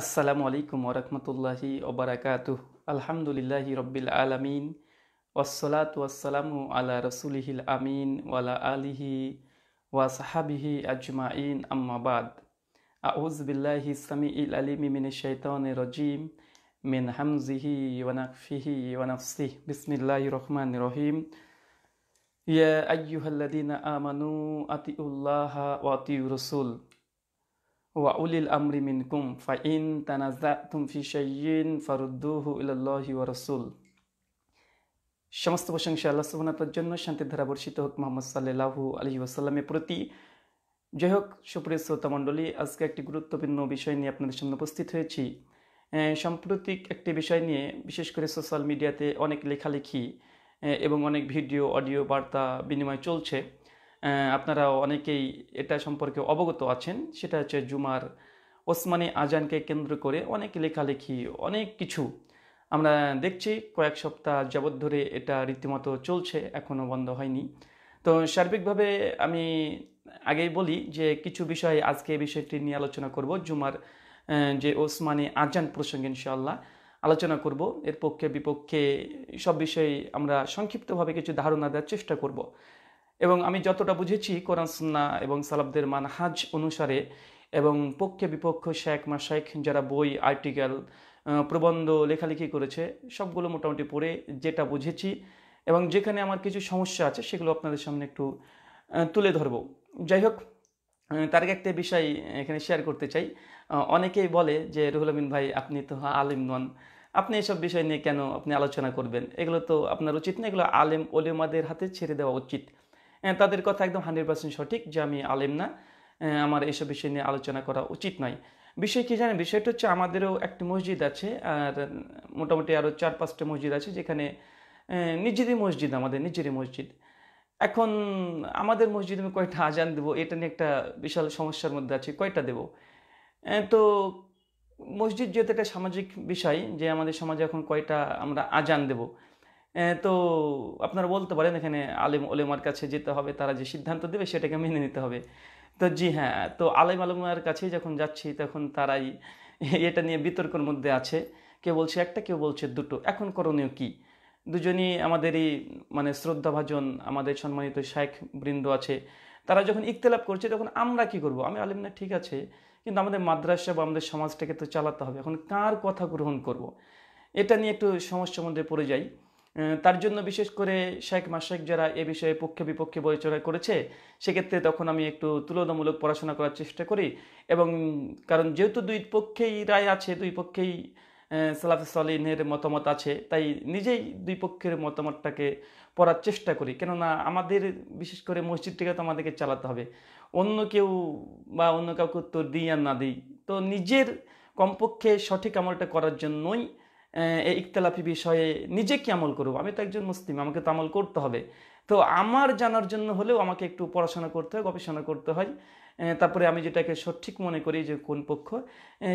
আসসালামু আলাইকুম ওরহমতুল্লাহি ওবরাকাতু আলহামদুলিল্লাহি রব্বিল আলমিন ওসলাত ওয়াসালামু আলা রসুলিহিল আমিন ওয়ালা আলিহি ওয়াসাহাবিহি আজমাইন আম্মাবাদ আউজ বিল্লাহি সামি ইল আলিমি মিন শৈতন রজিম মিন হামজিহি ওয়ানাকফিহি ওয়ানাফসিহ বিসমিল্লাহি রহমান রহিম ইয়া আইয়ুহাল্লাদিনা আমানু আতিউল্লাহ ওয়াতিউ রসুল ওয়াউলিল আমরি মিন কুম ফাইন তানাজা তুমফি শাইন ফারুদ্দুহু ইল্লাহি ওয়া রসুল সমস্ত প্রশংসা আল্লাহ সুবহানাতার জন্য শান্তির ধারা বর্ষিত হোক মোহাম্মদ সাল্লাল্লাহু আলাইহি ওয়াসাল্লামের প্রতি যাই হোক সুপ্রিয় শ্রোতামণ্ডলী আজকে একটি গুরুত্বপূর্ণ বিষয় নিয়ে আপনাদের সামনে উপস্থিত হয়েছি সাম্প্রতিক একটি বিষয় নিয়ে বিশেষ করে সোশ্যাল মিডিয়াতে অনেক লেখালেখি এবং অনেক ভিডিও অডিও বার্তা বিনিময় চলছে আপনারা অনেকেই এটা সম্পর্কে অবগত আছেন সেটা হচ্ছে জুমার ওসমানী আজানকে কেন্দ্র করে অনেক লেখালেখি অনেক কিছু আমরা দেখছি কয়েক সপ্তাহ যাবৎ ধরে এটা রীতিমতো চলছে এখনও বন্ধ হয়নি তো সার্বিকভাবে আমি আগেই বলি যে কিছু বিষয়ে আজকে এই বিষয়টি নিয়ে আলোচনা করব জুমার যে ওসমানে আজান প্রসঙ্গে ইনশাআল্লাহ আলোচনা করব এর পক্ষে বিপক্ষে সব বিষয়ে আমরা সংক্ষিপ্তভাবে কিছু ধারণা দেওয়ার চেষ্টা করব এবং আমি যতটা বুঝেছি কোরআন সুন্না এবং সালাবদের মানহাজ অনুসারে এবং পক্ষে বিপক্ষ শেখ শেখ যারা বই আর্টিকেল প্রবন্ধ লেখালেখি করেছে সবগুলো মোটামুটি পড়ে যেটা বুঝেছি এবং যেখানে আমার কিছু সমস্যা আছে সেগুলো আপনাদের সামনে একটু তুলে ধরব যাই হোক তার একটা বিষয় এখানে শেয়ার করতে চাই অনেকেই বলে যে রুহুল আমিন ভাই আপনি তো আলিম নন আপনি এসব বিষয় নিয়ে কেন আপনি আলোচনা করবেন এগুলো তো আপনার উচিত না এগুলো আলেম ওলেমাদের হাতে ছেড়ে দেওয়া উচিত তাদের কথা একদম হান্ড্রেড পার্সেন্ট সঠিক যে আমি আলেম না আমার এসব বিষয় নিয়ে আলোচনা করা উচিত নয় বিষয় কী জানেন বিষয়টা হচ্ছে আমাদেরও একটি মসজিদ আছে আর মোটামুটি আরও চার পাঁচটা মসজিদ আছে যেখানে নিজেরই মসজিদ আমাদের নিজেরই মসজিদ এখন আমাদের মসজিদে আমি কয়টা আজান দেবো এটা নিয়ে একটা বিশাল সমস্যার মধ্যে আছে কয়টা দেব তো মসজিদ যেহেতু একটা সামাজিক বিষয় যে আমাদের সমাজে এখন কয়টা আমরা আজান দেবো তো আপনারা বলতে পারেন এখানে আলেম ওলেমার কাছে যেতে হবে তারা যে সিদ্ধান্ত দেবে সেটাকে মেনে নিতে হবে তো জি হ্যাঁ তো আলেম আলমার কাছে যখন যাচ্ছি তখন তারাই এটা নিয়ে বিতর্কের মধ্যে আছে কেউ বলছে একটা কেউ বলছে দুটো এখন করণীয় কি দুজনই আমাদেরই মানে শ্রদ্ধাভাজন আমাদের সম্মানিত শেখ বৃন্দ আছে তারা যখন ইকতলাপ করছে তখন আমরা কি করব আমি আলিম না ঠিক আছে কিন্তু আমাদের মাদ্রাসা বা আমাদের সমাজটাকে তো চালাতে হবে এখন কার কথা গ্রহণ করব। এটা নিয়ে একটু সমস্যার মধ্যে পড়ে যায় তার জন্য বিশেষ করে শেখ মাসেক যারা এ বিষয়ে পক্ষে বিপক্ষে বিবেচনা করেছে সেক্ষেত্রে তখন আমি একটু তুলনামূলক পড়াশোনা করার চেষ্টা করি এবং কারণ যেহেতু দুই পক্ষেই রায় আছে দুই পক্ষেই সালাফ সালিনের মতামত আছে তাই নিজেই দুই পক্ষের মতামতটাকে পড়ার চেষ্টা করি কেননা আমাদের বিশেষ করে মসজিদটিকে তো আমাদেরকে চালাতে হবে অন্য কেউ বা অন্য কাউকে উত্তর দিই আর না দিই তো নিজের কমপক্ষে সঠিক আমলটা করার জন্যই এই ইকতালাফি বিষয়ে নিজে কি আমল করব আমি তো একজন মুসলিম আমাকে তো আমল করতে হবে তো আমার জানার জন্য হলেও আমাকে একটু পড়াশোনা করতে হয় গবেষণা করতে হয় তারপরে আমি যেটাকে সঠিক মনে করি যে কোন পক্ষ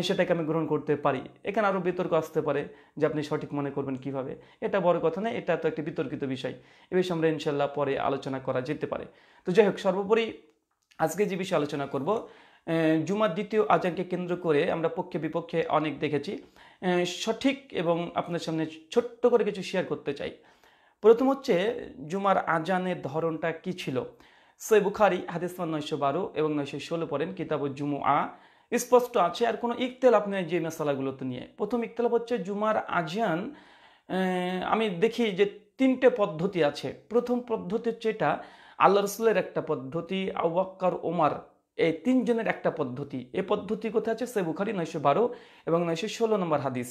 সেটাকে আমি গ্রহণ করতে পারি এখানে আরও বিতর্ক আসতে পারে যে আপনি সঠিক মনে করবেন কিভাবে এটা বড় কথা না এটা তো একটি বিতর্কিত বিষয় এ বিষয়ে আমরা ইনশাল্লাহ পরে আলোচনা করা যেতে পারে তো যাই হোক সর্বোপরি আজকে যে বিষয়ে আলোচনা করব জুমার দ্বিতীয় আজানকে কেন্দ্র করে আমরা পক্ষে বিপক্ষে অনেক দেখেছি সঠিক এবং আপনাদের সামনে ছোট্ট করে কিছু শেয়ার করতে চাই প্রথম হচ্ছে জুমার আজানের ধরনটা কি ছিল সে বুখারি হাদিসমান নয়শো বারো এবং নয়শো ষোলো পড়েন কিতাব জুমু আ স্পষ্ট আছে আর কোনো ইকতেল আপনি যে তো নিয়ে প্রথম ইকতেলাপ হচ্ছে জুমার আজান আমি দেখি যে তিনটে পদ্ধতি আছে প্রথম পদ্ধতি হচ্ছে এটা আল্লাহ রসুলের একটা পদ্ধতি আওয়াক্কার ওমার এই তিনজনের একটা পদ্ধতি এ পদ্ধতি কোথায় আছে সেবুখারি নয়শো বারো এবং নয়শো ষোলো নম্বর হাদিস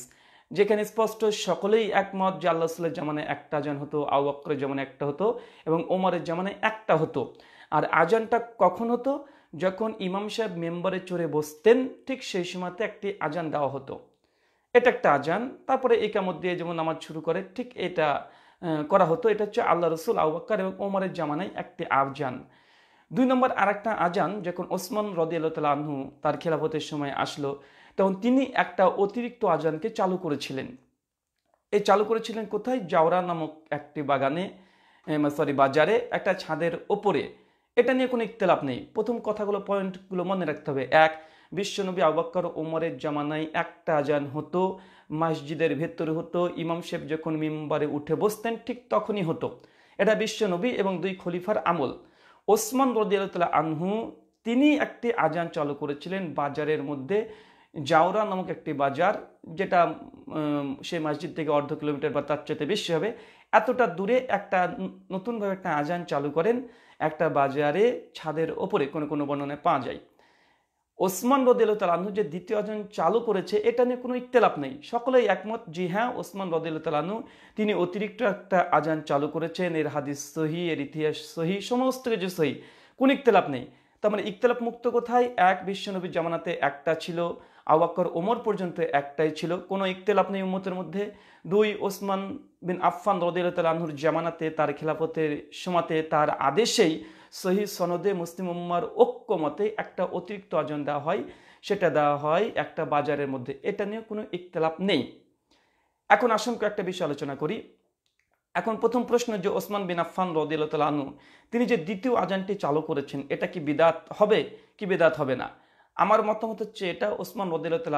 যেখানে স্পষ্ট সকলেই একমত যে আল্লাহ সাল্লাহ জামানে একটা আজান হতো আউ আকরের জামানে একটা হতো এবং ওমরের জামানে একটা হতো আর আজানটা কখন হতো যখন ইমাম সাহেব মেম্বারে চড়ে বসতেন ঠিক সেই সময়তে একটি আজান দেওয়া হতো এটা একটা আজান তারপরে একামত দিয়ে যেমন নামাজ শুরু করে ঠিক এটা করা হতো এটা হচ্ছে আল্লাহ রসুল আউ আক্কর এবং ওমরের জামানায় একটি আজান দুই নম্বর আরেকটা আজান যখন ওসমান রদিয়াল্লাহ আনহু তার খেলাফতের সময় আসলো তখন তিনি একটা অতিরিক্ত আজানকে চালু করেছিলেন এ চালু করেছিলেন কোথায় জাওরা নামক একটি বাগানে সরি বাজারে একটা ছাদের ওপরে এটা নিয়ে কোনো ইত্তেলাপ নেই প্রথম কথাগুলো পয়েন্টগুলো মনে রাখতে হবে এক বিশ্বনবী আবাক্কর ওমরের জামানায় একটা আজান হতো মসজিদের ভেতরে হতো ইমাম সাহেব যখন মিম্বারে উঠে বসতেন ঠিক তখনই হতো এটা বিশ্বনবী এবং দুই খলিফার আমল ওসমান রদিয়ালতলা আনহু তিনি একটি আজান চালু করেছিলেন বাজারের মধ্যে জাওরা নামক একটি বাজার যেটা সেই মসজিদ থেকে অর্ধ কিলোমিটার বা তার চাইতে বেশি হবে এতটা দূরে একটা নতুনভাবে একটা আজান চালু করেন একটা বাজারে ছাদের ওপরে কোনো কোনো বর্ণনায় পাওয়া যায় ওসমান রদিল্লা তালাহ যে দ্বিতীয় আজান চালু করেছে এটা নিয়ে কোনো ইত্তেলাপ নেই সকলেই একমত জি হ্যাঁ ওসমান রদিল্লা তালাহু তিনি অতিরিক্ত একটা আজান চালু করেছেন এর হাদিস সহি এর ইতিহাস সহি সমস্ত কিছু সহি কোনো ইত্তেলাপ নেই তার মানে ইকতলাপ মুক্ত কোথায় এক বিশ্বনবীর জামানাতে একটা ছিল আওয়াক্কর ওমর পর্যন্ত একটাই ছিল কোনো ইকতলাপ নেই উম্মতের মধ্যে দুই ওসমান বিন আফফান রদিল্লা তালাহুর জামানাতে তার খেলাফতের সমাতে তার আদেশেই সহি সনদে মুসলিম উম্মার ঐক্যমতে একটা অতিরিক্ত অজন দেওয়া হয় সেটা দেওয়া হয় একটা বাজারের মধ্যে এটা নিয়ে কোনো ইকতলাপ নেই এখন আসুন একটা বিষয় আলোচনা করি এখন প্রথম প্রশ্ন যে ওসমান বিন আফান রদিল্লা আনু তিনি যে দ্বিতীয় আজানটি চালু করেছেন এটা কি বিদাত হবে কি বিদাত হবে না আমার মতামত হচ্ছে এটা ওসমান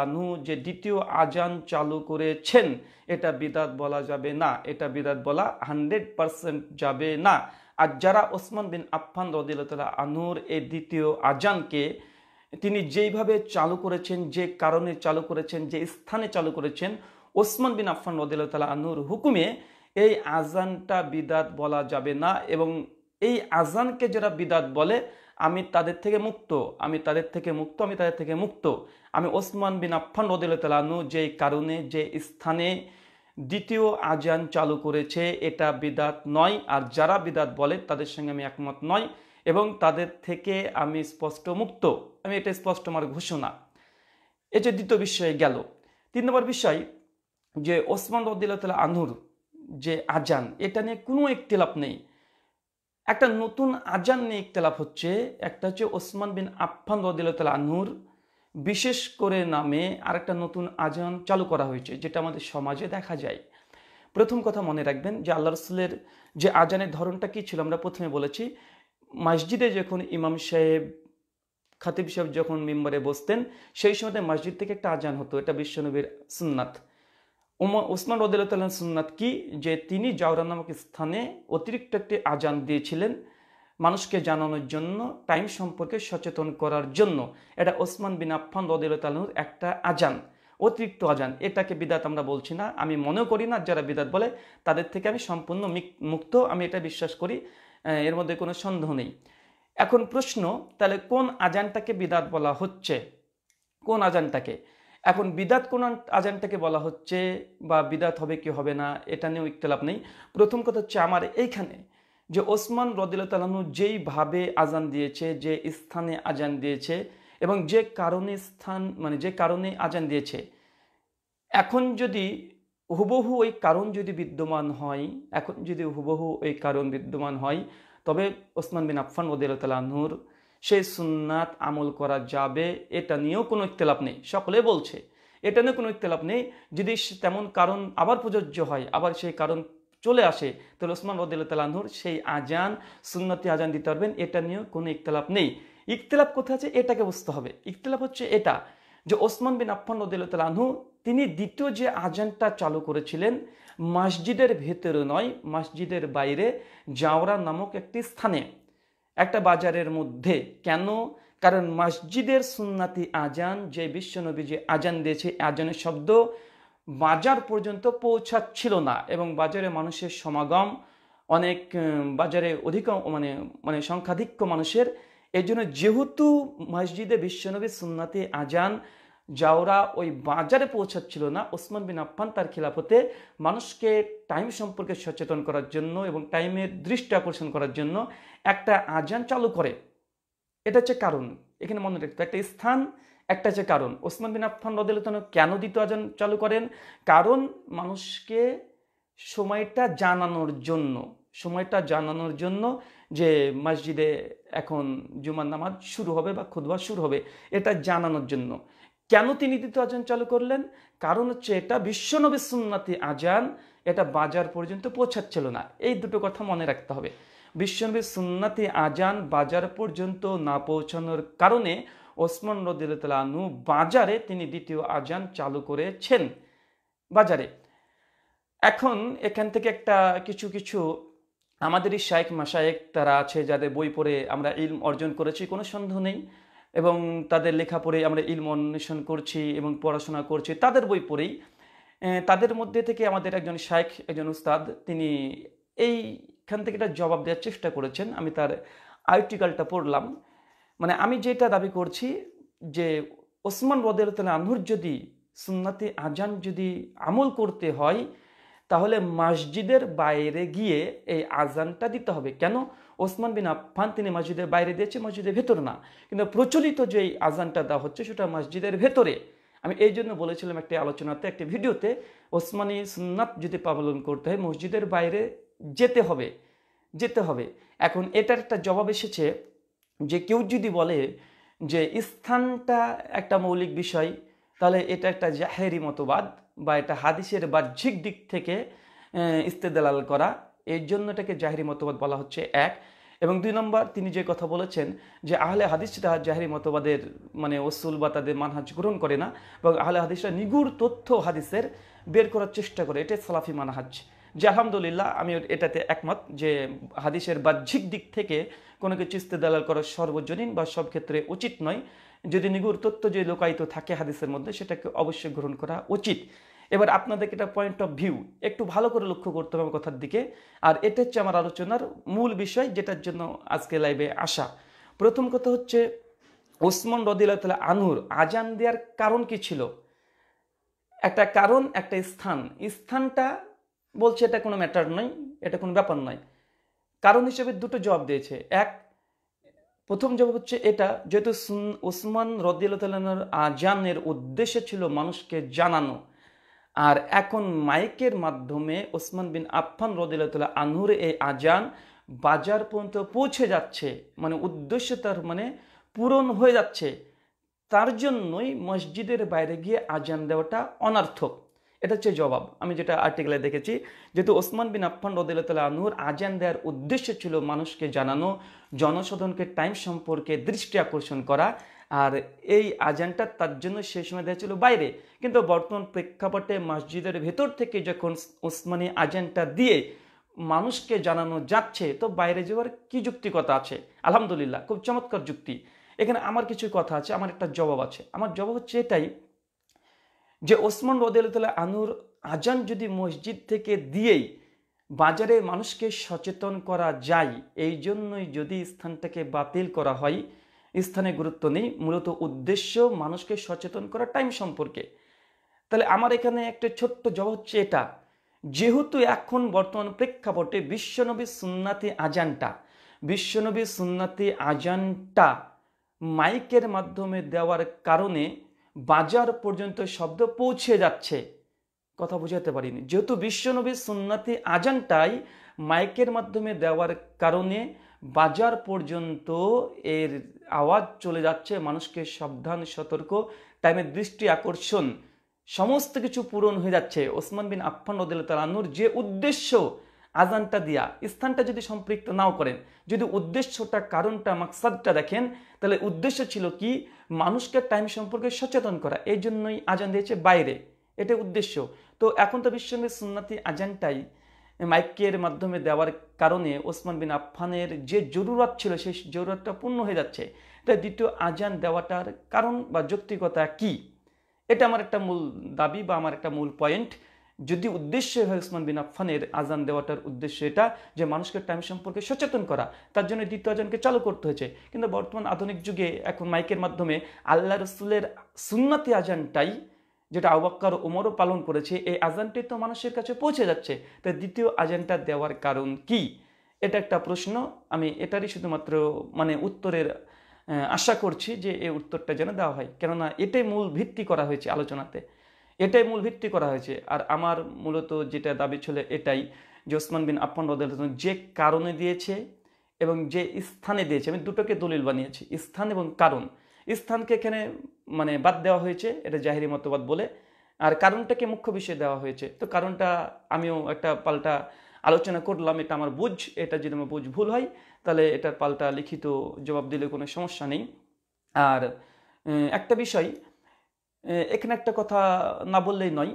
আনু যে দ্বিতীয় আজান চালু করেছেন এটা বিদাত বলা যাবে না এটা বিদাত বলা হান্ড্রেড পারসেন্ট যাবে না আর যারা ওসমান বিন আফফান রদিল্লা আনুর এই দ্বিতীয় আজানকে তিনি যেইভাবে চালু করেছেন যে কারণে চালু করেছেন যে স্থানে চালু করেছেন ওসমান বিন আফফান রদিল্লা আনুর হুকুমে এই আজানটা বিদাত বলা যাবে না এবং এই আজানকে যারা বিদাত বলে আমি তাদের থেকে মুক্ত আমি তাদের থেকে মুক্ত আমি তাদের থেকে মুক্ত আমি ওসমান বিন আফফান রদিল্লা আনু যেই কারণে যে স্থানে দ্বিতীয় আজান চালু করেছে এটা বিদাত নয় আর যারা বিদাত বলে তাদের সঙ্গে আমি একমত নয় এবং তাদের থেকে আমি স্পষ্ট মুক্ত আমি এটা স্পষ্ট আমার ঘোষণা এ যে দ্বিতীয় বিষয়ে গেল তিন নম্বর বিষয় যে ওসমান রদিল্লা আনুর যে আজান এটা নিয়ে কোনো একতলাপ নেই একটা নতুন আজান নিয়ে একতলাপ হচ্ছে একটা হচ্ছে ওসমান বিন আফফান রদিল্লা আনুর বিশেষ করে নামে আরেকটা নতুন আজান চালু করা হয়েছে যেটা আমাদের সমাজে দেখা যায় প্রথম কথা মনে রাখবেন যে আল্লাহ রসুলের যে আজানের ধরনটা কী ছিল আমরা প্রথমে বলেছি মসজিদে যখন ইমাম সাহেব খাতিব সাহেব যখন মেম্বারে বসতেন সেই সময় মসজিদ থেকে একটা আজান হতো এটা বিশ্বনবীর সুন্নাত উমা ওসমান রদুল্লাহ সুননাথ কি যে তিনি জাওরা নামক স্থানে অতিরিক্ত একটি আজান দিয়েছিলেন মানুষকে জানানোর জন্য টাইম সম্পর্কে সচেতন করার জন্য এটা ওসমান বিন আফফান রদিলতালুর একটা আজান অতিরিক্ত আজান এটাকে বিদাত আমরা বলছি না আমি মনেও করি না যারা বিদাত বলে তাদের থেকে আমি সম্পূর্ণ মুক্ত আমি এটা বিশ্বাস করি এর মধ্যে কোনো সন্দেহ নেই এখন প্রশ্ন তাহলে কোন আজানটাকে বিদাত বলা হচ্ছে কোন আজানটাকে এখন বিদাত কোন আজানটাকে বলা হচ্ছে বা বিদাত হবে কি হবে না এটা নিয়েও ইকতলাপ নেই প্রথম কথা হচ্ছে আমার এইখানে যে ওসমান তালানু যেইভাবে আজান দিয়েছে যে স্থানে আজান দিয়েছে এবং যে কারণে স্থান মানে যে কারণে আজান দিয়েছে এখন যদি হুবহু ওই কারণ যদি বিদ্যমান হয় এখন যদি হুবহু ওই কারণ বিদ্যমান হয় তবে ওসমান বিন আফফান তালানুর সেই সুন্নাত আমল করা যাবে এটা নিয়েও কোনো ইত্তেলাপ নেই সকলে বলছে এটা নিয়ে কোনো ইত্তেলাপ নেই যদি তেমন কারণ আবার প্রযোজ্য হয় আবার সেই কারণ চলে আসে তাহলে ওসমান রদিল্লা তালাহুর সেই আজান সুন্নতি আজান দিতে পারবেন এটা নিয়েও কোনো ইকতলাপ নেই ইকতলাপ কোথায় আছে এটাকে বুঝতে হবে ইকতলাপ হচ্ছে এটা যে ওসমান বিন আফান রদিল্লা তিনি দ্বিতীয় যে আজানটা চালু করেছিলেন মসজিদের ভেতরে নয় মসজিদের বাইরে জাওরা নামক একটি স্থানে একটা বাজারের মধ্যে কেন কারণ মসজিদের সুন্নাতি আজান যে বিশ্বনবী যে আজান দিয়েছে আজানের শব্দ বাজার পর্যন্ত পৌঁছাচ্ছিল না এবং বাজারে মানুষের সমাগম অনেক বাজারে অধিক মানে মানে সংখ্যাধিক্য মানুষের এই জন্য যেহেতু মসজিদে বিশ্বনবী সুন্নাতি আজান যাওরা ওই বাজারে পৌঁছাচ্ছিল না ওসমান বিন আফান তার খিলাফতে মানুষকে টাইম সম্পর্কে সচেতন করার জন্য এবং টাইমের দৃষ্টি আকর্ষণ করার জন্য একটা আজান চালু করে এটা হচ্ছে কারণ এখানে মনে রাখতে একটা স্থান একটা যে কারণ ওসমান বিন আফান রদেলতন কেন দ্বিতীয় আজান চালু করেন কারণ মানুষকে সময়টা জানানোর জন্য সময়টা জানানোর জন্য যে মসজিদে এখন জুমার নামাজ শুরু হবে বা খুদবা শুরু হবে এটা জানানোর জন্য কেন তিনি দ্বিতীয় আজান চালু করলেন কারণ হচ্ছে এটা বিশ্বনবী সুন্নাতি আজান এটা বাজার পর্যন্ত পৌঁছাচ্ছিল না এই দুটো কথা মনে রাখতে হবে বিশ্বনবী সুন্নাতি আজান বাজার পর্যন্ত না পৌঁছানোর কারণে ওসমান রদিল্লা আনু বাজারে তিনি দ্বিতীয় আজান চালু করেছেন বাজারে এখন এখান থেকে একটা কিছু কিছু আমাদেরই শাইক মাসায়েক তারা আছে যাদের বই পড়ে আমরা ইলম অর্জন করেছি কোনো সন্দেহ নেই এবং তাদের লেখা পড়ে আমরা ইলম অন্বেষণ করছি এবং পড়াশোনা করছি তাদের বই পড়েই তাদের মধ্যে থেকে আমাদের একজন শায়েক একজন উস্তাদ তিনি এইখান থেকে একটা জবাব দেওয়ার চেষ্টা করেছেন আমি তার আর্টিকালটা পড়লাম মানে আমি যেটা দাবি করছি যে ওসমান রদের আনহুর যদি সুন্নাতে আজান যদি আমল করতে হয় তাহলে মসজিদের বাইরে গিয়ে এই আজানটা দিতে হবে কেন ওসমান বিন আফান তিনি মসজিদের বাইরে দিয়েছে মসজিদের ভেতর না কিন্তু প্রচলিত যে আজানটা দেওয়া হচ্ছে সেটা মসজিদের ভেতরে আমি এই জন্য বলেছিলাম একটি আলোচনাতে একটি ভিডিওতে ওসমানী সুন্নাত যদি পালন করতে হয় মসজিদের বাইরে যেতে হবে যেতে হবে এখন এটার একটা জবাব এসেছে যে কেউ যদি বলে যে স্থানটা একটা মৌলিক বিষয় তাহলে এটা একটা জাহেরি মতবাদ বা এটা হাদিসের বাহ্যিক দিক থেকে ইস্তেদালাল করা এর জন্য এটাকে জাহেরি মতবাদ বলা হচ্ছে এক এবং দুই নম্বর তিনি যে কথা বলেছেন যে আহলে হাদিস তাহার জাহেরি মতবাদের মানে ওসুল বা তাদের মানহাজ গ্রহণ করে না এবং আহলে হাদিসরা নিগুড় তথ্য হাদিসের বের করার চেষ্টা করে এটা সালাফি মানহাজ যে আলহামদুলিল্লাহ আমি এটাতে একমত যে হাদিসের বাহ্যিক দিক থেকে কোনো কিছু দালাল করা সর্বজনীন বা সব ক্ষেত্রে উচিত নয় যদি নিগুর তত্ত্ব যে লোকায়িত থাকে হাদিসের মধ্যে সেটাকে অবশ্যই গ্রহণ করা উচিত এবার আপনাদেরকে এটা পয়েন্ট অফ ভিউ একটু ভালো করে লক্ষ্য করতে হবে কথার দিকে আর এটা হচ্ছে আমার আলোচনার মূল বিষয় যেটার জন্য আজকে লাইভে আসা প্রথম কথা হচ্ছে ওসমান রদিল্লা আনুর আজান দেওয়ার কারণ কি ছিল একটা কারণ একটা স্থান স্থানটা বলছে এটা কোনো ম্যাটার নয় এটা কোনো ব্যাপার নয় কারণ হিসেবে দুটো জবাব দিয়েছে এক প্রথম জবাব হচ্ছে এটা যেহেতু ওসমান রদিয়ালতালানোর আজানের উদ্দেশ্য ছিল মানুষকে জানানো আর এখন মাইকের মাধ্যমে ওসমান বিন আফফান রদিল্লাহ আনহুর এই আজান বাজার পর্যন্ত পৌঁছে যাচ্ছে মানে উদ্দেশ্য তার মানে পূরণ হয়ে যাচ্ছে তার জন্যই মসজিদের বাইরে গিয়ে আজান দেওয়াটা অনার্থক এটা হচ্ছে জবাব আমি যেটা আর্টিকেলে দেখেছি যেহেতু ওসমান বিন আফফান রদিল্লা আনহুর আজান দেওয়ার উদ্দেশ্য ছিল মানুষকে জানানো জনসাধারণকে টাইম সম্পর্কে দৃষ্টি আকর্ষণ করা আর এই আজানটা তার জন্য সে সময় দেওয়া ছিল বাইরে কিন্তু বর্তমান প্রেক্ষাপটে মসজিদের ভেতর থেকে যখন ওসমানী আজানটা দিয়ে মানুষকে জানানো যাচ্ছে তো বাইরে যাওয়ার কি যুক্তিকতা আছে আলহামদুলিল্লাহ খুব চমৎকার যুক্তি এখানে আমার কিছু কথা আছে আমার একটা জবাব আছে আমার জবাব হচ্ছে এটাই যে ওসমান রদেলতলা আনুর আজান যদি মসজিদ থেকে দিয়েই বাজারে মানুষকে সচেতন করা যায় এই জন্যই যদি স্থানটাকে বাতিল করা হয় স্থানে গুরুত্ব নেই মূলত উদ্দেশ্য মানুষকে সচেতন করা টাইম সম্পর্কে তাহলে আমার এখানে একটা ছোট্ট জব হচ্ছে এটা যেহেতু এখন বর্তমান প্রেক্ষাপটে বিশ্বনবী সুন্নাতি আজানটা বিশ্বনবী সুন্নাতি আজানটা মাইকের মাধ্যমে দেওয়ার কারণে বাজার পর্যন্ত শব্দ পৌঁছে যাচ্ছে কথা বোঝাতে পারিনি যেহেতু বিশ্বনবী সুন্নাতি আজানটাই মাইকের মাধ্যমে দেওয়ার কারণে বাজার পর্যন্ত এর আওয়াজ চলে যাচ্ছে মানুষকে সাবধান সতর্ক টাইমের দৃষ্টি আকর্ষণ সমস্ত কিছু পূরণ হয়ে যাচ্ছে ওসমান বিন আফফান রদুল্লাহ তালানুর যে উদ্দেশ্য আজানটা দিয়া স্থানটা যদি সম্পৃক্ত নাও করেন যদি উদ্দেশ্যটা কারণটা মাকসাদটা দেখেন তাহলে উদ্দেশ্য ছিল কি মানুষকে টাইম সম্পর্কে সচেতন করা এই জন্যই আজান দিয়েছে বাইরে এটা উদ্দেশ্য তো এখন তো বিশ্বের সুন্নাতি আজানটাই মাইকের মাধ্যমে দেওয়ার কারণে ওসমান বিন আফফানের যে জরুরত ছিল সেই জরুরতটা পূর্ণ হয়ে যাচ্ছে তাই দ্বিতীয় আজান দেওয়াটার কারণ বা যৌক্তিকতা কি এটা আমার একটা মূল দাবি বা আমার একটা মূল পয়েন্ট যদি উদ্দেশ্য হয় উসমান বিন আফফানের আজান দেওয়াটার উদ্দেশ্য এটা যে মানুষকে টাইম সম্পর্কে সচেতন করা তার জন্য দ্বিতীয় আজানকে চালু করতে হয়েছে কিন্তু বর্তমান আধুনিক যুগে এখন মাইকের মাধ্যমে আল্লাহ রসুলের সুন্নতি আজানটাই যেটা আবাক্কার ওমরও পালন করেছে এই আজানটি তো মানুষের কাছে পৌঁছে যাচ্ছে তাই দ্বিতীয় আজানটা দেওয়ার কারণ কি এটা একটা প্রশ্ন আমি এটারই শুধুমাত্র মানে উত্তরের আশা করছি যে এই উত্তরটা যেন দেওয়া হয় কেননা এটাই মূল ভিত্তি করা হয়েছে আলোচনাতে এটাই মূল ভিত্তি করা হয়েছে আর আমার মূলত যেটা দাবি ছিল এটাই যে ওসমান বিন আপন রদ যে কারণে দিয়েছে এবং যে স্থানে দিয়েছে আমি দুটোকে দলিল বানিয়েছি স্থান এবং কারণ স্থানকে এখানে মানে বাদ দেওয়া হয়েছে এটা জাহিরি মতবাদ বলে আর কারণটাকে মুখ্য বিষয় দেওয়া হয়েছে তো কারণটা আমিও একটা পাল্টা আলোচনা করলাম এটা আমার বুঝ এটা যদি আমার বুঝ ভুল হয় তাহলে এটার পাল্টা লিখিত জবাব দিলে কোনো সমস্যা নেই আর একটা বিষয় এখানে একটা কথা না বললেই নয়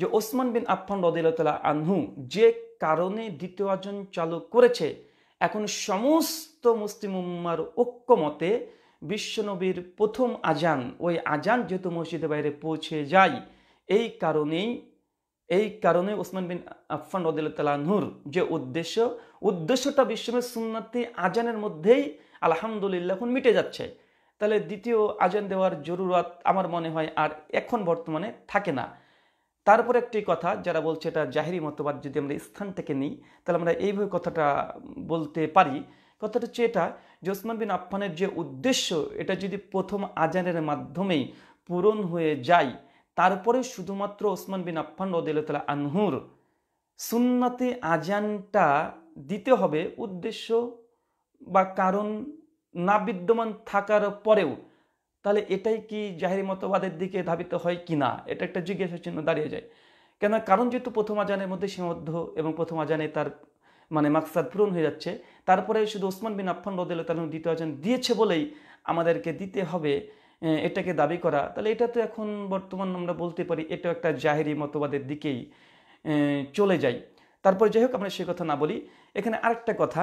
যে ওসমান বিন আফফান রদিল্লা আনহু যে কারণে দ্বিতীয় আজন চালু করেছে এখন সমস্ত মুসলিম উম্মার ঐক্যমতে বিশ্বনবীর প্রথম আজান ওই আজান যেহেতু মসজিদের বাইরে পৌঁছে যায় এই কারণেই এই কারণে ওসমান বিন আফফান রদুল্লাহনুর যে উদ্দেশ্য উদ্দেশ্যটা বিশ্বমের সুন্নাতি আজানের মধ্যেই আলহামদুলিল্লাহ এখন মিটে যাচ্ছে তাহলে দ্বিতীয় আজান দেওয়ার জরুরত আমার মনে হয় আর এখন বর্তমানে থাকে না তারপর একটি কথা যারা বলছে এটা জাহিরি মতবাদ যদি আমরা স্থান থেকে নিই তাহলে আমরা এইভাবে কথাটা বলতে পারি কথাটা হচ্ছে এটা যে ওসমান বিন আফানের যে উদ্দেশ্য এটা যদি প্রথম আজানের মাধ্যমেই পূরণ হয়ে যায় তারপরে শুধুমাত্র ওসমান বিন আফফান রদুল্লাহ আনহুর সুন্নাতে আজানটা দিতে হবে উদ্দেশ্য বা কারণ না বিদ্যমান থাকার পরেও তাহলে এটাই কি জাহেরি মতবাদের দিকে ধাবিত হয় কি না এটা একটা জিজ্ঞাসা চিহ্ন দাঁড়িয়ে যায় কেন কারণ যেহেতু প্রথম আজানের মধ্যে সীমাবদ্ধ এবং প্রথম আজানে তার মানে মাকসাদ পূরণ হয়ে যাচ্ছে তারপরে শুধু ওসমান বিন আফফান রদেল তালন দ্বিতীয় আজান দিয়েছে বলেই আমাদেরকে দিতে হবে এটাকে দাবি করা তাহলে এটা তো এখন বর্তমান আমরা বলতে পারি এটা একটা জাহেরি মতবাদের দিকেই চলে যায় তারপর যাই হোক আমরা সে কথা না বলি এখানে আরেকটা কথা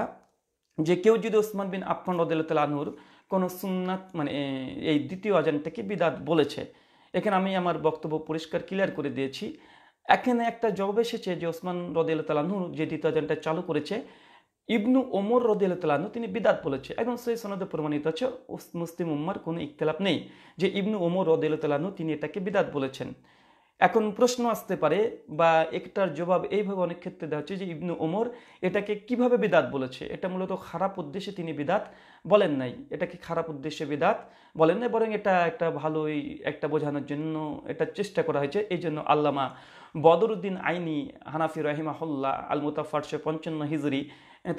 যে কেউ যদি ওসমান বিন আফমান রদুল্লাহনুর কোনো সুন্নাত মানে এই দ্বিতীয় আজানটাকে বিদাত বলেছে এখানে আমি আমার বক্তব্য পরিষ্কার ক্লিয়ার করে দিয়েছি এখানে একটা জবাব এসেছে যে ওসমান রদুল্লাহনুর যে দ্বিতীয় আজানটা চালু করেছে ইবনু ওমর রদুল্লাহনু তিনি বিদাত বলেছে এবং সেই সনদে প্রমাণিত আছে মুসলিম উম্মার কোনো ইখতলাপ নেই যে ইবনু ওমর রদুল্লাহনু তিনি এটাকে বিদাত বলেছেন এখন প্রশ্ন আসতে পারে বা একটার জবাব এইভাবে অনেক ক্ষেত্রে দেওয়া হচ্ছে যে ইবনু ওমর এটাকে কিভাবে বিদাত বলেছে এটা মূলত খারাপ উদ্দেশ্যে তিনি বিদাত বলেন নাই এটাকে খারাপ উদ্দেশ্যে বিদাত বলেন নাই বরং এটা একটা ভালোই একটা বোঝানোর জন্য এটা চেষ্টা করা হয়েছে এই জন্য আল্লামা বদরুদ্দিন আইনি হানাফি রহিমাহল্লা আল মুতাফারশে পঞ্চান্ন হিজরি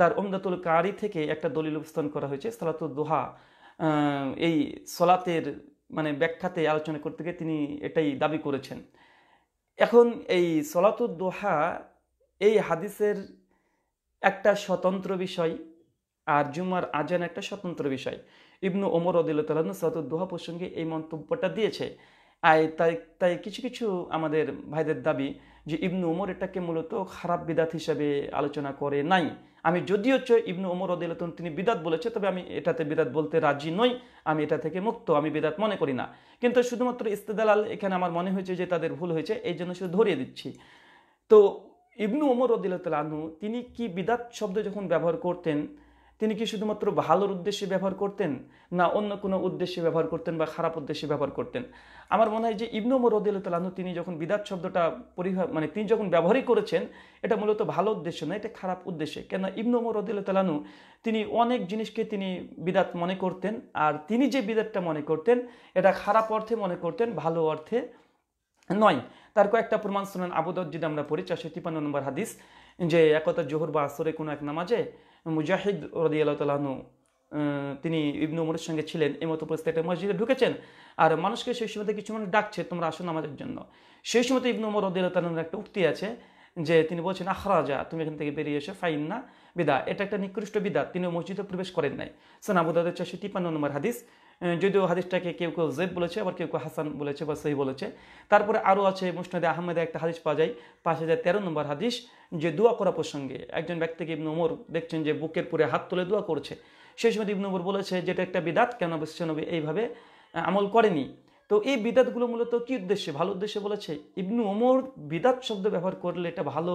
তার ওমদাতুল কারি থেকে একটা দলিল উপস্থান করা হয়েছে সালাতুল দোহা এই সলাতের মানে ব্যাখ্যাতে আলোচনা করতে গিয়ে তিনি এটাই দাবি করেছেন এখন এই সলাতুদ দোহা এই হাদিসের একটা স্বতন্ত্র বিষয় আর জুমার আজান একটা স্বতন্ত্র বিষয় ইবনু ওমর রদিল্লাহ সলাতুদ দোহা প্রসঙ্গে এই মন্তব্যটা দিয়েছে আর তাই তাই কিছু কিছু আমাদের ভাইদের দাবি যে ইবনু ওমর এটাকে মূলত খারাপ বিদাত হিসাবে আলোচনা করে নাই আমি যদিও চয় ইবনু ওমর অদিলতন তিনি বিদাত বলেছে তবে আমি এটাতে বিদাত বলতে রাজি নই আমি এটা থেকে মুক্ত আমি বিদাত মনে করি না কিন্তু শুধুমাত্র ইস্তেদালাল এখানে আমার মনে হয়েছে যে তাদের ভুল হয়েছে এই জন্য শুধু ধরিয়ে দিচ্ছি তো ইবনু ওমর রদিলতাল আনহু তিনি কি বিদাত শব্দ যখন ব্যবহার করতেন তিনি কি শুধুমাত্র ভালোর উদ্দেশ্যে ব্যবহার করতেন না অন্য কোনো উদ্দেশ্যে ব্যবহার করতেন বা খারাপ উদ্দেশ্যে ব্যবহার করতেন আমার মনে হয় যে ইবনু মরদালু তিনি যখন বিদাত শব্দটা পরিহার মানে তিনি যখন ব্যবহারই করেছেন এটা মূলত ভালো উদ্দেশ্য না এটা খারাপ উদ্দেশ্যে কেননা ইবনু মরদালু তিনি অনেক জিনিসকে তিনি বিদাত মনে করতেন আর তিনি যে বিদাতটা মনে করতেন এটা খারাপ অর্থে মনে করতেন ভালো অর্থে নয় তার কয়েকটা প্রমাণ শোনেন আবুদত যদি আমরা পড়ি চারশো তিপান্ন নম্বর হাদিস যে একতা জোহর বা আসরে কোনো এক নামাজে মুজাহিদ রদিয়াল তালাহনু তিনি ইবনু উমরের সঙ্গে ছিলেন এমতো পরিস্থিতি একটা মসজিদে ঢুকেছেন আর মানুষকে সেই সময় কিছু মানুষ ডাকছে তোমরা আসো আমাদের জন্য সেই তো ইবনু উমর রদিয়াল তালাহনুর একটা উক্তি আছে যে তিনি বলছেন আখরাজা তুমি এখান থেকে বেরিয়ে এসো ফাইন না বিদা এটা একটা নিকৃষ্ট বিদা তিনি মসজিদে প্রবেশ করেন নাই সোন আবুদাদের চারশো তিপ্পান্ন নম্বর হাদিস যদিও হাদিসটাকে কেউ কেউ জেব বলেছে আবার কেউ কেউ হাসান বলেছে বা সেই বলেছে তারপরে আরও আছে মুসনাদে আহমেদে একটা হাদিস পাওয়া যায় পাঁচ হাজার তেরো নম্বর হাদিস যে দোয়া করা প্রসঙ্গে একজন ব্যক্তিকে ইবনু ওমর দেখছেন যে বুকের পুরে হাত তুলে দোয়া করছে সেই সময় ইবনু ওমর বলেছে যেটা একটা বিদাত কেন বিশ্বনবী এইভাবে আমল করেনি তো এই বিদাতগুলো মূলত কী উদ্দেশ্যে ভালো উদ্দেশ্যে বলেছে ইবনু ওমর বিদাত শব্দ ব্যবহার করলে এটা ভালো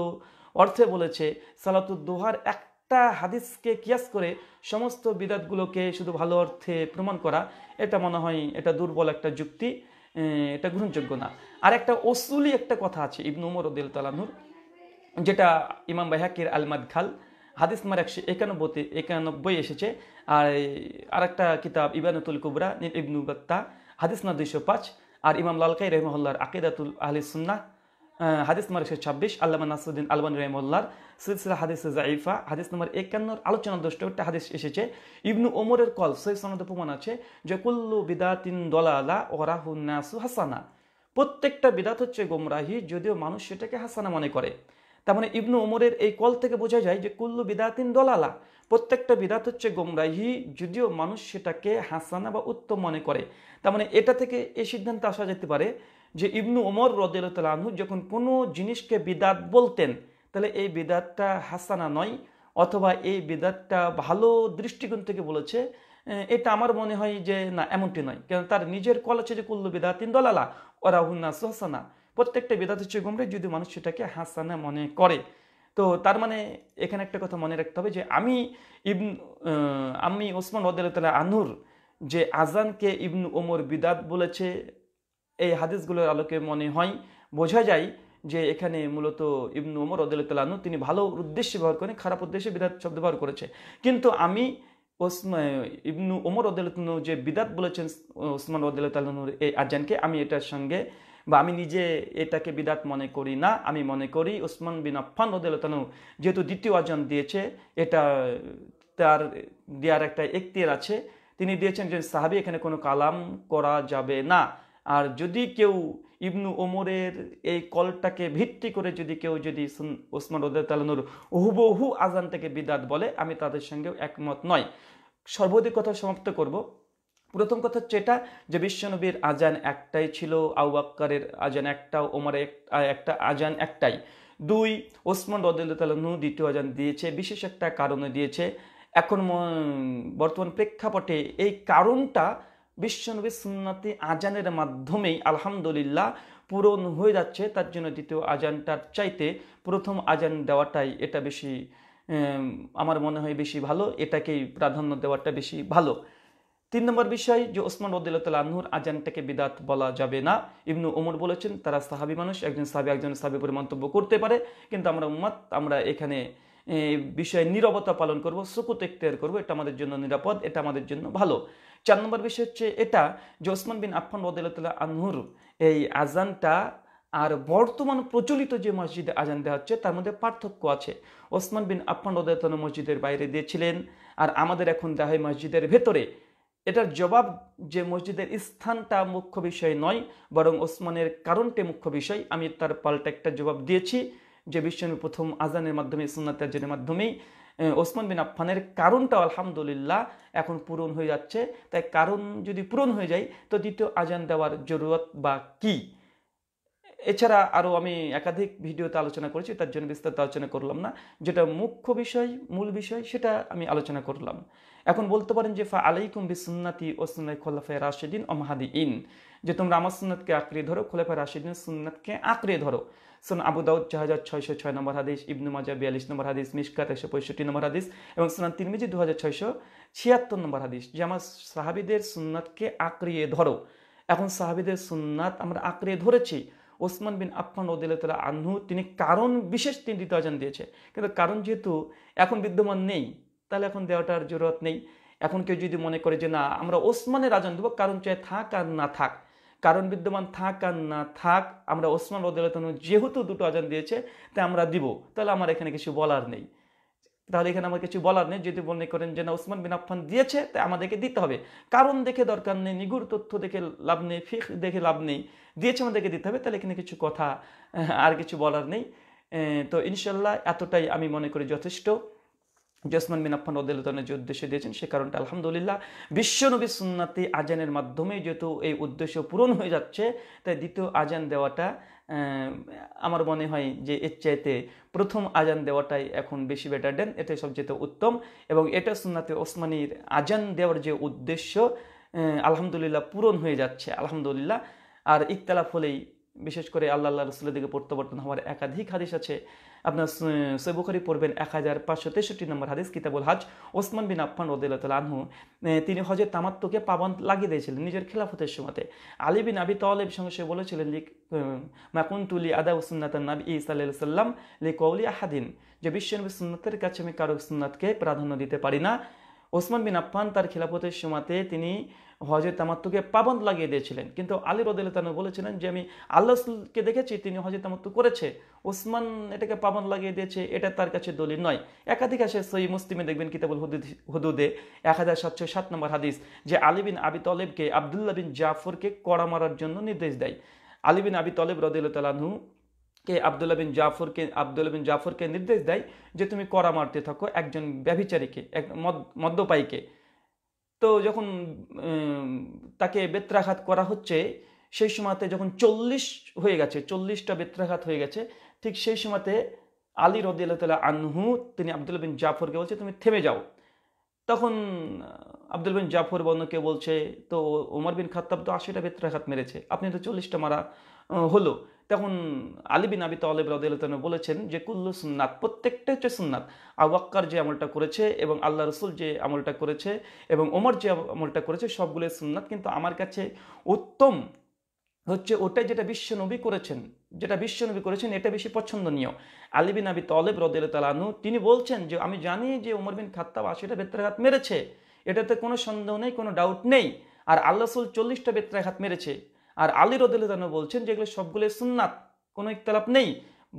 অর্থে বলেছে সালাতুদ্দোহার একটা হাদিসকে কিয়াস করে সমস্ত বিদাতগুলোকে শুধু ভালো অর্থে প্রমাণ করা এটা মনে হয় এটা দুর্বল একটা যুক্তি এটা গ্রহণযোগ্য না আর একটা অসুলি একটা কথা আছে ইবনু উমর উদ্দিল তালানুর যেটা ইমাম বাহাকির আলমাদ খাল হাদিস মার একশো একানব্বইতে একানব্বই এসেছে আর আরেকটা কিতাব ইবানুতুল কুবরা ইবনু বাত্তা হাদিস না দুইশো পাঁচ আর ইমাম লালকাই রহমহল্লার আকিদাতুল আহলিসুন্না হাদিস নম্বর একশো ছাব্বিশ আল্লামা নাসুদ্দিন আলবান রহমুল্লার সিলসিলা হাদিস জাইফা হাদিস নম্বর একান্নর আলোচনা একটা হাদিস এসেছে ইবনু ওমরের কল সৈয়দ সনদ প্রমাণ আছে যে কুল্লু বিদাতিন দলালা নাসু হাসানা প্রত্যেকটা বিদাত হচ্ছে গোমরাহি যদিও মানুষ সেটাকে হাসানা মনে করে তার মানে ইবনু ওমরের এই কল থেকে বোঝা যায় যে কুল্লু বিদাতিন দলালা প্রত্যেকটা বিদাত হচ্ছে গোমরাহি যদিও মানুষ সেটাকে হাসানা বা উত্তম মনে করে তার মানে এটা থেকে এ সিদ্ধান্ত আসা যেতে পারে যে ইবনু ওমর রদিয়াল আনহু যখন কোনো জিনিসকে বিদাত বলতেন তাহলে এই বিদাতটা হাসানা নয় অথবা এই বিদাতটা ভালো দৃষ্টিকোণ থেকে বলেছে এটা আমার মনে হয় যে না এমনটি নয় কেন তার নিজের কল আছে যে কুল্লু বিদাতিন দলালা ওরাহুন্না সহসানা প্রত্যেকটা বিদাত হচ্ছে গুমরে যদি মানুষ সেটাকে হাসানা মনে করে তো তার মানে এখানে একটা কথা মনে রাখতে হবে যে আমি ইবন আমি ওসমান রদাল আনুর যে আজানকে ইবনু ওমর বিদাত বলেছে এই হাদিসগুলোর আলোকে মনে হয় বোঝা যায় যে এখানে মূলত ইবনু ওমর রদুল্লাহ তিনি ভালো উদ্দেশ্যে ব্যবহার করেন খারাপ উদ্দেশ্যে বিদাত শব্দ ব্যবহার করেছে কিন্তু আমি ইবনু ওমর রদুল্লাহ যে বিদাত বলেছেন ওসমান রদুল্লাহনুর এই আজানকে আমি এটার সঙ্গে বা আমি নিজে এটাকে বিদাত মনে করি না আমি মনে করি ওসমান বিন আফান রদুল্লাহনু যেহেতু দ্বিতীয় আজান দিয়েছে এটা তার দেওয়ার একটা এখতিয়ার আছে তিনি দিয়েছেন যে সাহাবি এখানে কোনো কালাম করা যাবে না আর যদি কেউ ইবনু ওমরের এই কলটাকে ভিত্তি করে যদি কেউ যদি ওসমান রদালনুর হুবহু আজান থেকে বিদাত বলে আমি তাদের সঙ্গেও একমত নয় সর্বদিক কথা সমাপ্ত করব প্রথম কথা হচ্ছে এটা যে বিশ্বনবীর আজান একটাই ছিল আউবাক্কারের আজান একটা ওমরের একটা আজান একটাই দুই ওসমান রদালনু দ্বিতীয় আজান দিয়েছে বিশেষ একটা কারণে দিয়েছে এখন বর্তমান প্রেক্ষাপটে এই কারণটা বিশ্বনবী সুন্নাতি আজানের মাধ্যমেই আলহামদুলিল্লাহ পূরণ হয়ে যাচ্ছে তার জন্য দ্বিতীয় আজানটার চাইতে প্রথম আজান দেওয়াটাই এটা বেশি আমার মনে হয় বেশি ভালো এটাকেই প্রাধান্য দেওয়াটা বেশি ভালো তিন নম্বর বিষয় যে ওসমান রদুল্লাহ আনহুর আজানটাকে বিদাত বলা যাবে না ইবনু ওমর বলেছেন তারা সাহাবি মানুষ একজন সাহাবি একজন সাহাবি করে মন্তব্য করতে পারে কিন্তু আমরা উম্মাদ আমরা এখানে বিষয়ে নিরবতা পালন করব সুকুত এখতিয়ার করব এটা আমাদের জন্য নিরাপদ এটা আমাদের জন্য ভালো চার নম্বর বিষয় হচ্ছে এটা যে ওসমান বিন আফান রদুল্লাহ আনহুর এই আজানটা আর বর্তমান প্রচলিত যে মসজিদে আজান দেওয়া হচ্ছে তার মধ্যে পার্থক্য আছে ওসমান বিন আফান রদায়তন মসজিদের বাইরে দিয়েছিলেন আর আমাদের এখন দেওয়া হয় মসজিদের ভেতরে এটার জবাব যে মসজিদের স্থানটা মুখ্য বিষয় নয় বরং ওসমানের কারণটি মুখ্য বিষয় আমি তার পাল্টা একটা জবাব দিয়েছি যে বিশ্বের প্রথম আজানের মাধ্যমে সুন্নাত আজানের মাধ্যমেই ওসমান বিন আফফানের কারণটাও আলহামদুলিল্লাহ এখন পূরণ হয়ে যাচ্ছে তাই কারণ যদি পূরণ হয়ে যায় তো দ্বিতীয় আজান দেওয়ার জরুরত বা কী এছাড়া আরও আমি একাধিক ভিডিওতে আলোচনা করেছি তার জন্য বিস্তারিত আলোচনা করলাম না যেটা মুখ্য বিষয় মূল বিষয় সেটা আমি আলোচনা করলাম এখন বলতে পারেন যে ফা আলাইকুম বিসুন্নাতি ও সুন্নাই খোলাফায় রাশেদিন ও মাহাদি ইন যে তোমরা আমার সুন্নাতকে আঁকড়িয়ে ধরো খোলাফায় রাশেদিন সুন্নাতকে আঁকড়ে ধরো সোন আবু দাউদ চার হাজার ছয়শো ছয় নম্বর হাদিস ইবনু মাজা বিয়াল্লিশ নম্বর হাদিস মিসকাত একশো পঁয়ষট্টি নম্বর হাদিস এবং সোনান তিরমিজি দু হাজার ছয়শো ছিয়াত্তর নম্বর হাদিস যে আমার সাহাবিদের সুন্নাতকে আঁকড়িয়ে ধরো এখন সাহাবিদের সুন্নাত আমরা আঁকড়িয়ে ধরেছি ওসমান বিন আফমান ওদিল্লা আহ্ন তিনি কারণ বিশেষ তিনি দ্বিতীয়জন দিয়েছে কিন্তু কারণ যেহেতু এখন বিদ্যমান নেই তাহলে এখন দেওয়াটার জরুরত নেই এখন কেউ যদি মনে করে যে না আমরা ওসমানের আজান দেবো কারণ চাই থাক আর না থাক কারণ বিদ্যমান থাক আর না থাক আমরা ওসমান রদুল্লাহ যেহেতু দুটো আজান দিয়েছে তাই আমরা দিব তাহলে আমার এখানে কিছু বলার নেই তাহলে এখানে আমার কিছু বলার নেই যদি মনে করেন যে না ওসমান বিন দিয়েছে তাই আমাদেরকে দিতে হবে কারণ দেখে দরকার নেই নিগুর তথ্য দেখে লাভ নেই ফিক দেখে লাভ নেই দিয়েছে আমাদেরকে দিতে হবে তাহলে এখানে কিছু কথা আর কিছু বলার নেই তো ইনশাল্লাহ এতটাই আমি মনে করি যথেষ্ট জসমান বিন আফান যে উদ্দেশ্য দিয়েছেন সে কারণটা আলহামদুলিল্লাহ বিশ্বনবী সুন্নাতি আজানের মাধ্যমে যেহেতু এই উদ্দেশ্য পূরণ হয়ে যাচ্ছে তাই দ্বিতীয় আজান দেওয়াটা আমার মনে হয় যে এর চাইতে প্রথম আজান দেওয়াটাই এখন বেশি বেটার দেন এটাই সবচেয়ে উত্তম এবং এটা সুন্নাতে ওসমানির আজান দেওয়ার যে উদ্দেশ্য আলহামদুলিল্লাহ পূরণ হয়ে যাচ্ছে আলহামদুলিল্লাহ আর ইকতালাফ হলেই বিশেষ করে আল্লাহ আল্লাহ রসুলের দিকে প্রত্যাবর্তন হওয়ার একাধিক হাদিস আছে আপনার সৈবুখারি পড়বেন এক হাজার পাঁচশো তেষট্টি নম্বর হাদিস কিতাবুল হাজ ওসমান বিন আফান রদুল্লাহ আনহু তিনি হজের তামাত্মকে পাবন লাগিয়ে দিয়েছিলেন নিজের খেলাফতের সময়তে আলী বিন আবি তলেব সঙ্গে সে বলেছিলেন যে মাকুন্তুলি আদা উসুন্নাত নাবি ইসাল্লা সাল্লাম লি কৌলি আহাদিন যে বিশ্বনবী সুন্নাতের কাছে আমি কারো সুন্নাতকে প্রাধান্য দিতে পারি না ওসমান বিন আফান তার খেলাফতের সময়তে তিনি হজের তামাত্তুকে পাবন্দ লাগিয়ে দিয়েছিলেন কিন্তু আলী তানু বলেছিলেন যে আমি আল্লাহকে দেখেছি তিনি হজের তামাত্তু করেছে ওসমান এটাকে পাবন লাগিয়ে দিয়েছে এটা তার কাছে দলিল নয় একাধিক আসে সই মুসলিমে দেখবেন কিতাবুল হুদুদে এক হাজার সাতশো সাত নম্বর হাদিস যে আলী বিন আবি তলেবকে আবদুল্লাহ বিন জাফরকে কড়া মারার জন্য নির্দেশ দেয় আলী বিন আবি তলেব রদুল্লাহ কে আবদুল্লা বিন জাফরকে আবদুল্লা বিন জাফরকে নির্দেশ দেয় যে তুমি কড়া মারতে থাকো একজন ব্যভিচারীকে এক মদ্যপায়ীকে তো যখন তাকে বেত্রাঘাত করা হচ্ছে সেই সময়তে যখন চল্লিশ হয়ে গেছে চল্লিশটা বেত্রাঘাত হয়ে গেছে ঠিক সেই সময়তে আলী রদিয়াল্লাহ আনহু তিনি আবদুল বিন জাফরকে বলছে তুমি থেমে যাও তখন আব্দুল বিন জাফর বর্ণকে বলছে তো ওমর বিন খাত্তাব তো আশিটা বেত্রাঘাত মেরেছে আপনি তো চল্লিশটা মারা হলো তখন আলিবিন আবি তলেব রাদিয়াল্লাহু বলেছেন যে কুল্লু সুন্নাত প্রত্যেকটা হচ্ছে সুন্নাত আওয়াক্কার যে আমলটা করেছে এবং আল্লাহ রসুল যে আমলটা করেছে এবং ওমর যে আমলটা করেছে সবগুলো সুন্নাত কিন্তু আমার কাছে উত্তম হচ্ছে ওটা যেটা বিশ্বনবী করেছেন যেটা বিশ্বনবী করেছেন এটা বেশি পছন্দনীয় আলিবিন আবি তলেব রদেল তালানু তিনি বলছেন যে আমি জানি যে ওমর বিন খাত্তাব আশিটা বেত্রাঘাত মেরেছে এটাতে কোনো সন্দেহ নেই কোনো ডাউট নেই আর আল্লাহ রসুল চল্লিশটা বেত্রাঘাত মেরেছে আর আলী রদুল্লাহ বলছেন যে এগুলো সবগুলো সুন্নাত কোনো ইতলাপ নেই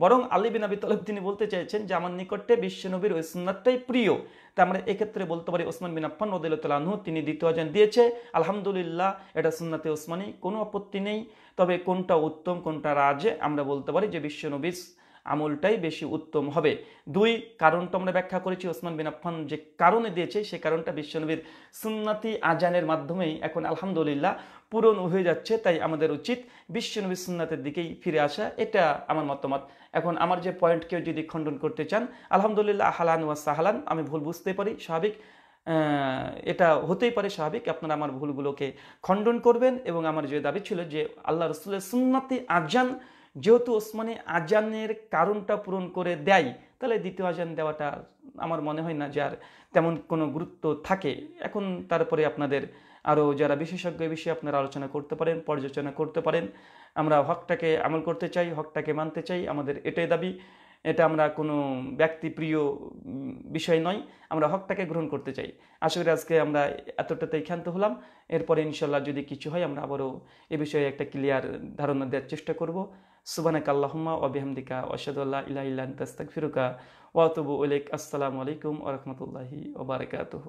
বরং আলী বিন আবি তলব তিনি বলতে চাইছেন যে আমার নিকটে বিশ্বনবীর ওই সুন্নাতটাই প্রিয় তা আমরা এক্ষেত্রে বলতে পারি ওসমান বিন আফান রদুল্লাহ তিনি দ্বিতীয় আজান দিয়েছে আলহামদুলিল্লাহ এটা সুন্নাতে ওসমানি কোনো আপত্তি নেই তবে কোনটা উত্তম কোনটা রাজে আমরা বলতে পারি যে বিশ্বনবীর আমলটাই বেশি উত্তম হবে দুই কারণটা আমরা ব্যাখ্যা করেছি ওসমান বিন আফান যে কারণে দিয়েছে সে কারণটা বিশ্বনবীর সুন্নাতি আজানের মাধ্যমেই এখন আলহামদুলিল্লাহ পূরণ হয়ে যাচ্ছে তাই আমাদের উচিত বিশ্ব সুন্নাতের দিকেই ফিরে আসা এটা আমার মতামত এখন আমার যে পয়েন্ট কেউ যদি খণ্ডন করতে চান আলহামদুলিল্লাহ হালান ওয়া সাহালান আমি ভুল বুঝতে পারি স্বাভাবিক এটা হতেই পারে স্বাভাবিক আপনারা আমার ভুলগুলোকে খণ্ডন করবেন এবং আমার যে দাবি ছিল যে আল্লাহ রসুলের সুন্নাতি আজান যেহেতু ওসমানে আজানের কারণটা পূরণ করে দেয় তাহলে দ্বিতীয় আজান দেওয়াটা আমার মনে হয় না যে আর তেমন কোনো গুরুত্ব থাকে এখন তারপরে আপনাদের আরও যারা বিশেষজ্ঞ এ বিষয়ে আপনারা আলোচনা করতে পারেন পর্যালোচনা করতে পারেন আমরা হকটাকে আমল করতে চাই হকটাকে মানতে চাই আমাদের এটাই দাবি এটা আমরা কোনো ব্যক্তিপ্রিয় বিষয় নয় আমরা হকটাকে গ্রহণ করতে চাই আশা করি আজকে আমরা এতটাতেই ক্ষান্ত হলাম এরপরে ইনশাল্লাহ যদি কিছু হয় আমরা আবারও এ বিষয়ে একটা ক্লিয়ার ধারণা দেওয়ার চেষ্টা করব সুবানাক আল্লাহম্মা অবিহামদিকা ওসাদুল্লাহ ইলাহ ইল্লান তাস্তাক ফিরুকা ওয়াতবু উলেক আসসালামু আলাইকুম ওরহমতুল্লাহি ওবরাকাতহ